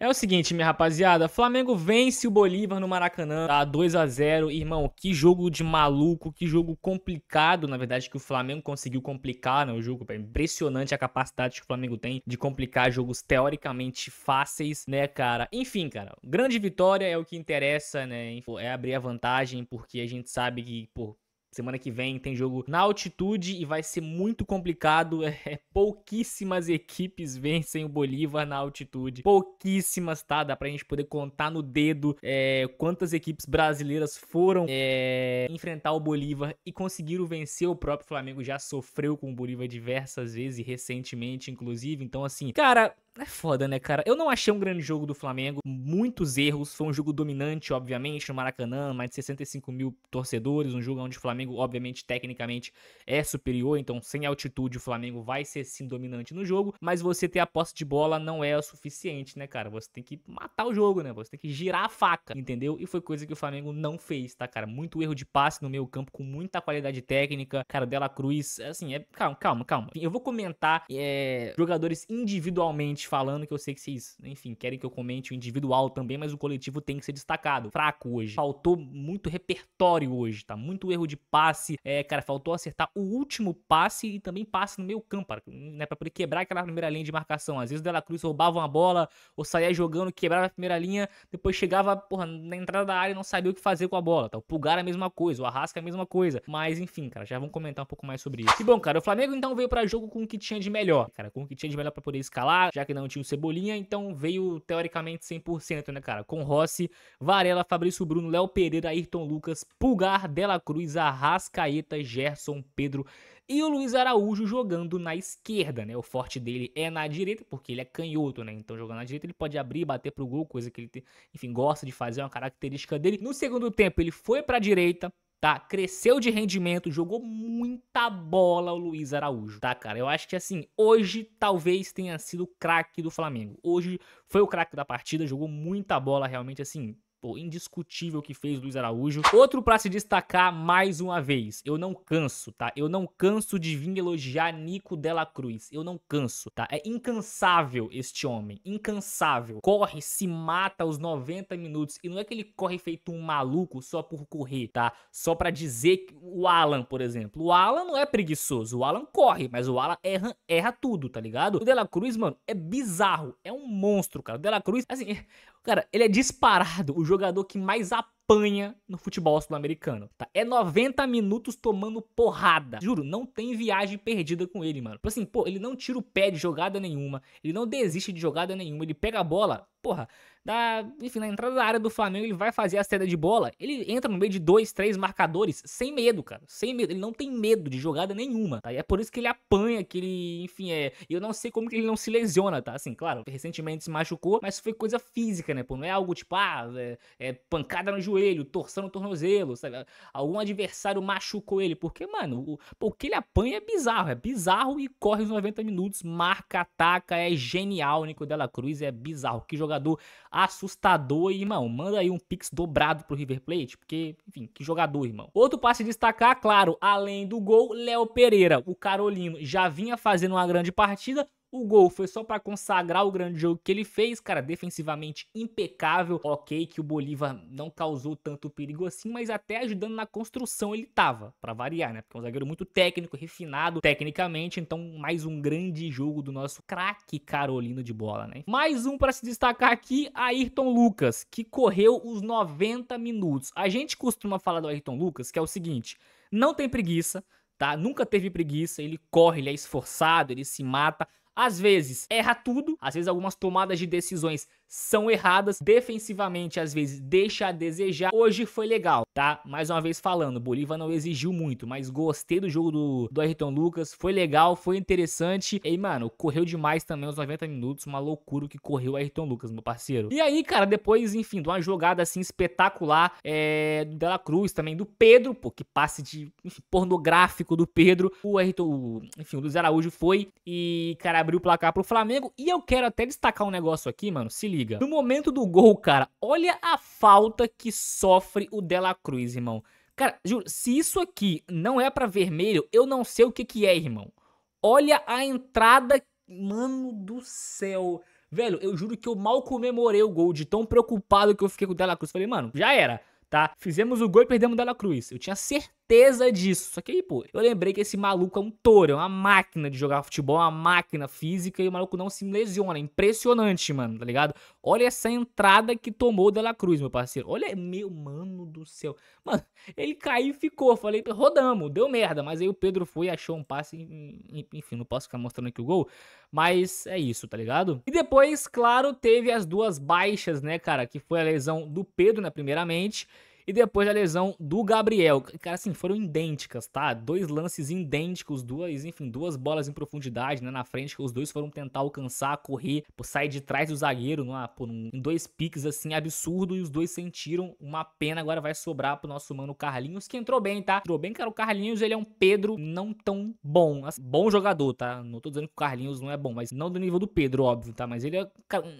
É o seguinte, minha rapaziada, Flamengo vence o Bolívar no Maracanã, tá 2 a 0, irmão, que jogo de maluco, que jogo complicado, na verdade que o Flamengo conseguiu complicar, né, o jogo, é impressionante a capacidade que o Flamengo tem de complicar jogos teoricamente fáceis, né, cara? Enfim, cara, grande vitória é o que interessa, né? É abrir a vantagem, porque a gente sabe que, pô, Semana que vem tem jogo na altitude e vai ser muito complicado. É, pouquíssimas equipes vencem o Bolívar na altitude. Pouquíssimas, tá? Dá pra gente poder contar no dedo é, quantas equipes brasileiras foram é, enfrentar o Bolívar e conseguiram vencer. O próprio Flamengo já sofreu com o Bolívar diversas vezes, recentemente, inclusive. Então, assim, cara, é foda, né, cara? Eu não achei um grande jogo do Flamengo, muitos erros. Foi um jogo dominante, obviamente, no Maracanã, mais de 65 mil torcedores. Um jogo onde o Flamengo, obviamente, tecnicamente é superior, então sem altitude o Flamengo vai ser sim dominante no jogo. Mas você ter a posse de bola não é o suficiente, né, cara? Você tem que matar o jogo, né? Você tem que girar a faca, entendeu? E foi coisa que o Flamengo não fez, tá, cara? Muito erro de passe no meio campo, com muita qualidade técnica. Cara, Dela Cruz, assim, é. Calma, calma, calma. Eu vou comentar é... jogadores individualmente falando que eu sei que vocês, enfim, querem que eu comente o individual também, mas o coletivo tem que ser destacado. Fraco hoje. Faltou muito repertório hoje, tá? Muito erro de passe. É, cara, faltou acertar o último passe e também passe no meio campo, cara, né? Pra poder quebrar aquela primeira linha de marcação. Às vezes o Dela Cruz roubava uma bola ou saía jogando, quebrava a primeira linha, depois chegava, porra, na entrada da área e não sabia o que fazer com a bola, tá? O Pulgar é a mesma coisa, o Arrasca é a mesma coisa. Mas, enfim, cara, já vamos comentar um pouco mais sobre isso. E bom, cara, o Flamengo então veio para jogo com o que tinha de melhor, cara, com o que tinha de melhor para poder escalar, já que não tinha o Cebolinha, então veio teoricamente 100%, né, cara? Com Rossi, Varela, Fabrício Bruno, Léo Pereira, Ayrton Lucas, Pulgar, Dela Cruz, Arrascaeta, Gerson, Pedro e o Luiz Araújo jogando na esquerda, né? O forte dele é na direita, porque ele é canhoto, né? Então, jogando na direita, ele pode abrir, bater pro gol, coisa que ele, enfim, gosta de fazer, é uma característica dele. No segundo tempo, ele foi pra direita, tá? Cresceu de rendimento, jogou muita bola o Luiz Araújo, tá, cara? Eu acho que assim, hoje talvez tenha sido o craque do Flamengo. Hoje foi o craque da partida, jogou muita bola realmente assim, pô, indiscutível que fez Luiz Araújo. Outro para se destacar mais uma vez. Eu não canso, tá? Eu não canso de vir elogiar Nico Della Cruz. Eu não canso, tá? É incansável este homem, incansável. Corre, se mata aos 90 minutos e não é que ele corre feito um maluco só por correr, tá? Só para dizer que o Alan, por exemplo, o Alan não é preguiçoso, o Alan corre, mas o Alan erra, erra tudo, tá ligado? O Della Cruz, mano, é bizarro, é um monstro, cara. O Della Cruz, assim, Cara, ele é disparado o jogador que mais apanha no futebol sul-americano, tá? É 90 minutos tomando porrada. Juro, não tem viagem perdida com ele, mano. Tipo assim, pô, ele não tira o pé de jogada nenhuma, ele não desiste de jogada nenhuma, ele pega a bola, porra, da, enfim, na entrada da área do Flamengo, ele vai fazer a saída de bola, ele entra no meio de dois, três marcadores sem medo, cara, sem medo, ele não tem medo de jogada nenhuma, tá? E é por isso que ele apanha, que ele, enfim, é, eu não sei como que ele não se lesiona, tá? Assim, claro, recentemente se machucou, mas foi coisa física, né, pô, não é algo tipo, ah, é, é pancada no joelho, torção no tornozelo, sabe? Algum adversário machucou ele, porque, mano, o, pô, o que ele apanha é bizarro, é bizarro e corre os 90 minutos, marca, ataca, é genial, Nico Della Cruz é bizarro, que jogador jogador assustador. irmão, manda aí um pix dobrado pro River Plate, porque, enfim, que jogador, irmão. Outro passe a destacar, claro, além do gol, Léo Pereira. O Carolino já vinha fazendo uma grande partida, o gol foi só para consagrar o grande jogo que ele fez, cara, defensivamente impecável. Ok, que o Bolívar não causou tanto perigo assim, mas até ajudando na construção ele tava, para variar, né? Porque é um zagueiro muito técnico, refinado tecnicamente. Então, mais um grande jogo do nosso craque Carolina de bola, né? Mais um para se destacar aqui, Ayrton Lucas, que correu os 90 minutos. A gente costuma falar do Ayrton Lucas, que é o seguinte: não tem preguiça. Tá? Nunca teve preguiça, ele corre, ele é esforçado, ele se mata. Às vezes erra tudo, às vezes algumas tomadas de decisões são erradas. Defensivamente, às vezes, deixa a desejar. Hoje foi legal, tá? Mais uma vez falando, Bolívar não exigiu muito, mas gostei do jogo do, do Ayrton Lucas. Foi legal, foi interessante. E, mano, correu demais também os 90 minutos. Uma loucura o que correu o Ayrton Lucas, meu parceiro. E aí, cara, depois, enfim, de uma jogada assim espetacular é, do Dela Cruz, também do Pedro, pô, que passe de enfim, pornográfico do Pedro. O Ayrton, enfim, o Luiz Araújo foi e, cara, abriu o placar pro Flamengo. E eu quero até destacar um negócio aqui, mano. Se liga liga. No momento do gol, cara, olha a falta que sofre o Dela Cruz, irmão. Cara, juro, se isso aqui não é para vermelho, eu não sei o que que é, irmão. Olha a entrada, mano do céu. Velho, eu juro que eu mal comemorei o gol de tão preocupado que eu fiquei com o Dela Cruz. Falei, mano, já era, tá? Fizemos o gol e perdemos o Dela Cruz. Eu tinha certeza certeza disso. Só que aí, pô, eu lembrei que esse maluco é um touro, é uma máquina de jogar futebol, é uma máquina física e o maluco não se lesiona. Impressionante, mano, tá ligado? Olha essa entrada que tomou o Dela Cruz, meu parceiro. Olha, meu mano do céu. Mano, ele caiu e ficou. Falei, rodamos, deu merda. Mas aí o Pedro foi e achou um passe. Enfim, não posso ficar mostrando aqui o gol. Mas é isso, tá ligado? E depois, claro, teve as duas baixas, né, cara? Que foi a lesão do Pedro, né, primeiramente e depois a lesão do Gabriel. Cara, assim, foram idênticas, tá? Dois lances idênticos, duas, enfim, duas bolas em profundidade, né? Na frente, que os dois foram tentar alcançar, correr, sair de trás do zagueiro, numa, pô, num, em dois piques, assim, absurdo. E os dois sentiram uma pena. Agora vai sobrar pro nosso mano Carlinhos, que entrou bem, tá? Entrou bem, cara. O Carlinhos, ele é um Pedro não tão bom. Assim, bom jogador, tá? Não tô dizendo que o Carlinhos não é bom, mas não do nível do Pedro, óbvio, tá? Mas ele é,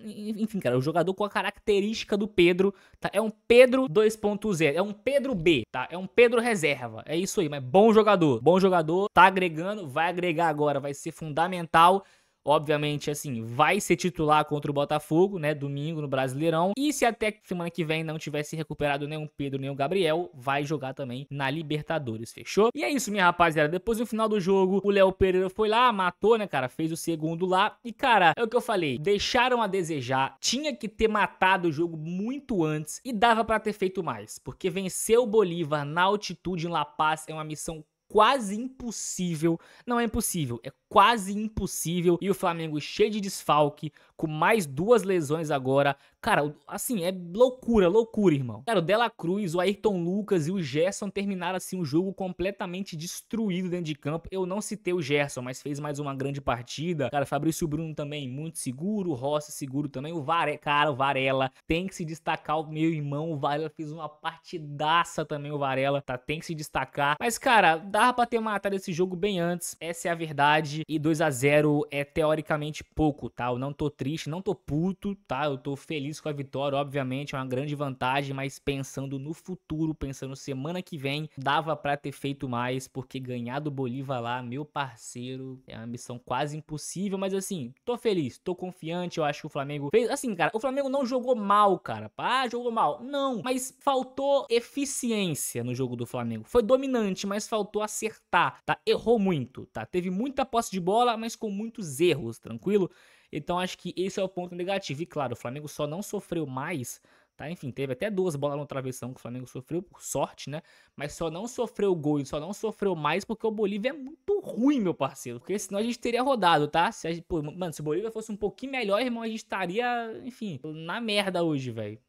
enfim, cara, o jogador com a característica do Pedro, tá? É um Pedro 2.0. É um Pedro B, tá? É um Pedro reserva. É isso aí, mas bom jogador. Bom jogador, tá agregando, vai agregar agora, vai ser fundamental obviamente, assim, vai ser titular contra o Botafogo, né? Domingo no Brasileirão. E se até semana que vem não tivesse recuperado nenhum Pedro, nem o Gabriel, vai jogar também na Libertadores, fechou? E é isso, minha rapaziada. Depois do final do jogo, o Léo Pereira foi lá, matou, né, cara? Fez o segundo lá. E, cara, é o que eu falei. Deixaram a desejar. Tinha que ter matado o jogo muito antes. E dava para ter feito mais. Porque vencer o Bolívar na altitude em La Paz é uma missão quase impossível. Não é impossível, é quase impossível. E o Flamengo cheio de desfalque, com mais duas lesões agora. Cara, assim, é loucura, loucura, irmão. Cara, o Dela Cruz, o Ayrton Lucas e o Gerson terminaram assim o jogo completamente destruído dentro de campo. Eu não citei o Gerson, mas fez mais uma grande partida. Cara, Fabrício Bruno também muito seguro, o Rossi seguro também, o Varela, cara, o Varela tem que se destacar, o meu irmão, o Varela fez uma partidaça também, o Varela, tá, tem que se destacar. Mas cara, dava para ter matado esse jogo bem antes. Essa é a verdade e 2 a 0 é teoricamente pouco, tá? Eu não tô triste triste, não tô puto, tá? Eu tô feliz com a vitória, obviamente, é uma grande vantagem, mas pensando no futuro, pensando semana que vem, dava para ter feito mais, porque ganhar do Bolívar lá, meu parceiro, é uma missão quase impossível, mas assim, tô feliz, tô confiante, eu acho que o Flamengo fez, assim, cara, o Flamengo não jogou mal, cara. Ah, jogou mal. Não, mas faltou eficiência no jogo do Flamengo. Foi dominante, mas faltou acertar, tá? Errou muito, tá? Teve muita posse de bola, mas com muitos erros, tranquilo? Então acho que esse é o ponto negativo. E claro, o Flamengo só não sofreu mais Tá, enfim, teve até duas bolas no travessão que o Flamengo sofreu, por sorte, né? Mas só não sofreu gol e só não sofreu mais porque o Bolívia é muito ruim, meu parceiro. Porque senão a gente teria rodado, tá? Se gente, pô, mano, se o Bolívia fosse um pouquinho melhor, irmão, a gente estaria, enfim, na merda hoje, velho.